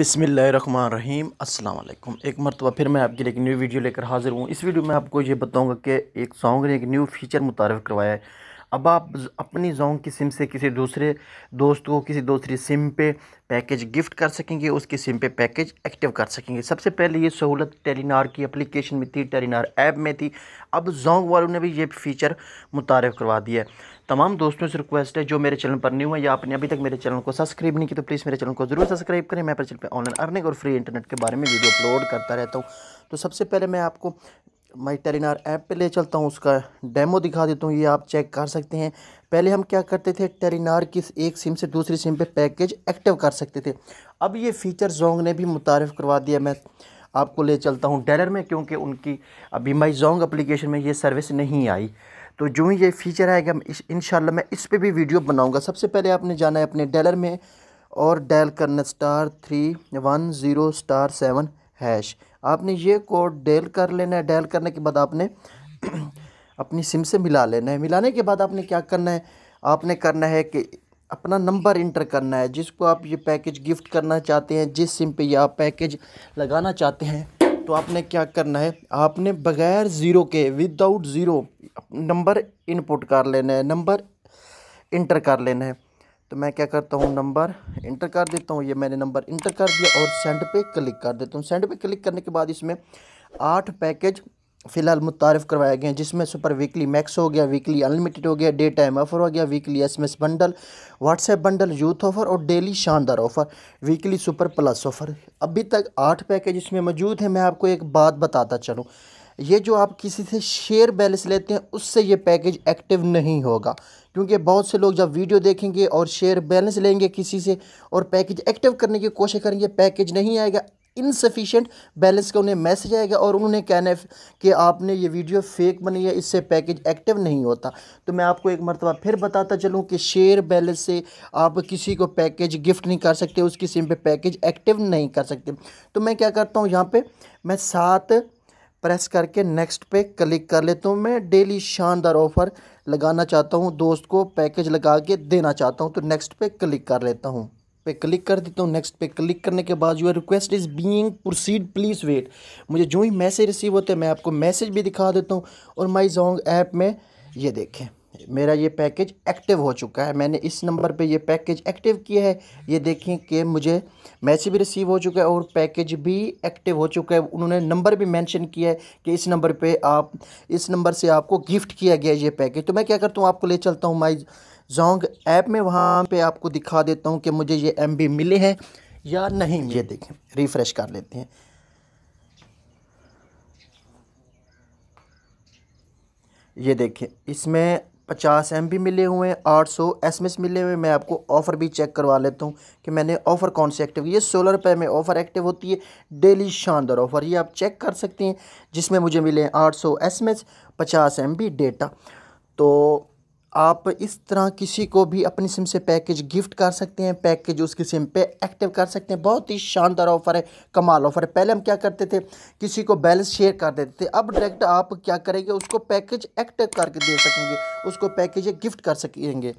बिसमीम् अल्लाम एक मरतबा फिर मैं आपके लिए एक न्यू वीडियो लेकर हाज़िर हूँ इस वीडियो में आपको ये बताऊँगा कि एक सॉन्ग ने एक न्यू फीचर मुतारफ़ करवाया है अब आप अपनी जोंग की सिम से किसी दूसरे दोस्त को किसी दूसरी सिम पे पैकेज गिफ्ट कर सकेंगे उसकी सिम पे पैकेज एक्टिव कर सकेंगे सबसे पहले ये सहूलत टेलीनार की एप्लीकेशन में थी टेलीनार ऐप में थी अब जोंग वालों ने भी ये फ़ीचर मुतारफ़ करवा दिया है तमाम दोस्तों से रिक्वेस्ट है जो मेरे चैनल पर न्यू है या आपने अभी तक मेरे चैनल को सब्सक्राइब नहीं किया तो प्लीज़ मेरे चैनल को ज़रूर सब्सक्राइब करें मैं अपने चैनल पर ऑनलाइन अर्निंग और फ्री इंटरनेट के बारे में वीडियो अपलोड करता रहता हूँ तो सबसे पहले मैं आपको माई टेलीनार ऐप पे ले चलता हूँ उसका डेमो दिखा देता हूँ ये आप चेक कर सकते हैं पहले हम क्या करते थे टेलीनार की एक सिम से दूसरी सिम पे पैकेज एक्टिव कर सकते थे अब ये फ़ीचर जोंग ने भी मुतारफ़ करवा दिया मैं आपको ले चलता हूँ डेलर में क्योंकि उनकी अभी माई जोंग अप्लीकेशन में ये सर्विस नहीं आई तो जो ही ये फ़ीचर आएगा इन मैं इस पर भी वीडियो बनाऊँगा सबसे पहले आपने जाना है अपने डेलर में और डेल करना star three one zero star seven hash आपने ये कोड डेल कर लेना है डेल करने के बाद आपने अपनी सिम से मिला लेना है मिलाने के बाद आपने क्या करना है आपने करना है कि अपना नंबर इंटर करना है जिसको आप ये पैकेज गिफ्ट करना चाहते हैं जिस सिम पे ये आप पैकेज लगाना चाहते हैं तो आपने क्या करना है आपने बगैर ज़ीरो के विदाउट ज़ीरो नंबर इनपुट कर लेना है नंबर इंटर कर लेना है तो मैं क्या करता हूँ नंबर इंटर कर देता हूँ ये मैंने नंबर इंटर कर दिया और सेंड पे क्लिक कर देता हूँ सेंड पे क्लिक करने के बाद इसमें आठ पैकेज फ़िलहाल मुतारफ़ करवाए गए हैं जिसमें सुपर वीकली मैक्स हो गया वीकली अनलिमिटेड हो गया डे टाइम ऑफर हो गया weekly SMS bundle WhatsApp bundle youth offer और डेली शानदार offer weekly super plus offer अभी तक आठ पैकेज इसमें मौजूद हैं मैं आपको एक बात बताता चलूँ ये जो आप किसी से शेयर बैलेंस लेते हैं उससे ये पैकेज एक्टिव नहीं होगा क्योंकि बहुत से लोग जब वीडियो देखेंगे और शेयर बैलेंस लेंगे किसी से और पैकेज एक्टिव करने की कोशिश करेंगे पैकेज नहीं आएगा इनसफिशेंट बैलेंस का उन्हें मैसेज आएगा और उन्हें कहना है कि आपने ये वीडियो फेक बनी है इससे पैकेज एक्टिव नहीं होता तो मैं आपको एक मरतबा फिर बताता चलूँ कि शेयर बैलेंस से आप किसी को पैकेज गिफ्ट नहीं कर सकते उसकी सिम पे पैकेज एक्टिव नहीं कर सकते तो मैं क्या करता हूँ यहाँ पे मैं सात प्रेस करके नेक्स्ट पे क्लिक कर लेता हूँ मैं डेली शानदार ऑफ़र लगाना चाहता हूँ दोस्त को पैकेज लगा के देना चाहता हूँ तो नेक्स्ट पे क्लिक कर लेता हूँ पे क्लिक कर देता हूँ नेक्स्ट पे क्लिक करने के बाद your request is being proceed please wait मुझे जो ही मैसेज रिसीव होते हैं मैं आपको मैसेज भी दिखा देता हूँ और माई जोंग ऐप में ये देखें मेरा ये पैकेज एक्टिव हो चुका है मैंने इस नंबर पे ये पैकेज एक्टिव किया है ये देखें कि मुझे मैसेज भी रिसीव हो चुका है और पैकेज भी एक्टिव हो चुका है उन्होंने नंबर भी मेंशन किया है कि इस नंबर पे आप इस नंबर से आपको गिफ्ट किया गया ये पैकेज तो मैं क्या करता हूँ आपको ले चलता हूँ माई जोंग ऐप में वहाँ पर आपको दिखा देता हूँ कि मुझे ये एम मिले हैं या नहीं ये देखें रिफ़्रेश कर लेते हैं ये देखें इसमें पचास एम मिले हुए हैं आठ सौ एस मिले हुए मैं आपको ऑफ़र भी चेक करवा लेता हूँ कि मैंने ऑफ़र कौन से एक्टिव ये सोलह रुपये में ऑफ़र एक्टिव होती है डेली शानदार ऑफ़र ये आप चेक कर सकते हैं जिसमें मुझे मिले हैं आठ सौ एस एम एस पचास एम बी डेटा तो आप इस तरह किसी को भी अपनी सिम से पैकेज गिफ्ट कर सकते हैं पैकेज उसकी सिम पे एक्टिव कर सकते हैं बहुत ही शानदार ऑफर है कमाल ऑफर है पहले हम क्या करते थे किसी को बैलेंस शेयर कर देते थे अब डायरेक्ट आप क्या करेंगे उसको पैकेज एक्टिव करके दे सकेंगे उसको पैकेज गिफ्ट कर सकेंगे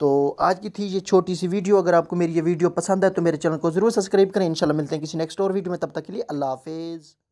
तो आज की थी ये छोटी सी वीडियो अगर आपको मेरी ये वीडियो पसंद है तो मेरे चैनल को ज़रूर सब्सक्राइब करें इंशाल्लाह मिलते हैं किसी नेक्स्ट और वीडियो में तब तक के लिए अल्लाह हाफिज़